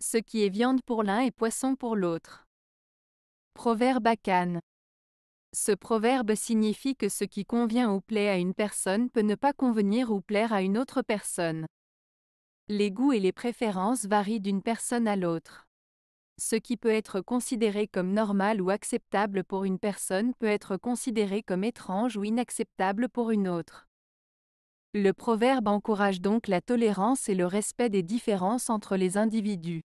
ce qui est viande pour l'un et poisson pour l'autre. Proverbe Cannes Ce proverbe signifie que ce qui convient ou plaît à une personne peut ne pas convenir ou plaire à une autre personne. Les goûts et les préférences varient d'une personne à l'autre. Ce qui peut être considéré comme normal ou acceptable pour une personne peut être considéré comme étrange ou inacceptable pour une autre. Le proverbe encourage donc la tolérance et le respect des différences entre les individus.